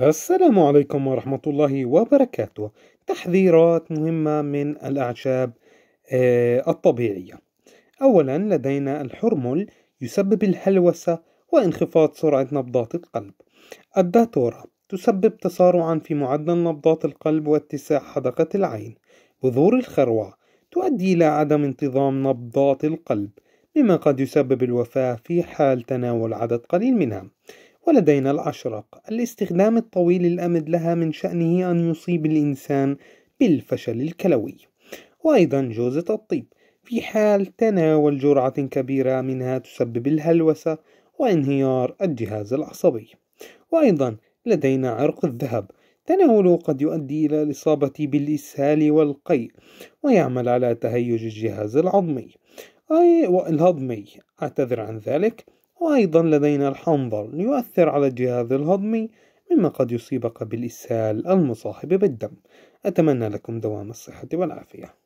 السلام عليكم ورحمة الله وبركاته تحذيرات مهمة من الأعشاب آه، الطبيعية أولا لدينا الحرمل يسبب الهلوسة وانخفاض سرعة نبضات القلب الداتورة تسبب تسارعا في معدل نبضات القلب واتساع حدقة العين بذور الخروع تؤدي إلى عدم انتظام نبضات القلب مما قد يسبب الوفاة في حال تناول عدد قليل منها ولدينا الأشرق الاستخدام الطويل الأمد لها من شأنه أن يصيب الإنسان بالفشل الكلوي وأيضا جوزة الطيب في حال تناول جرعة كبيرة منها تسبب الهلوسة وانهيار الجهاز العصبي وأيضا لدينا عرق الذهب تناوله قد يؤدي إلى الإصابة بالإسهال والقيء ويعمل على تهيج الجهاز العظمي الهضمي أعتذر عن ذلك وأيضا لدينا الحنظل يؤثر على الجهاز الهضمي مما قد يصيبك بالإسهال المصاحب بالدم أتمنى لكم دوام الصحة والعافية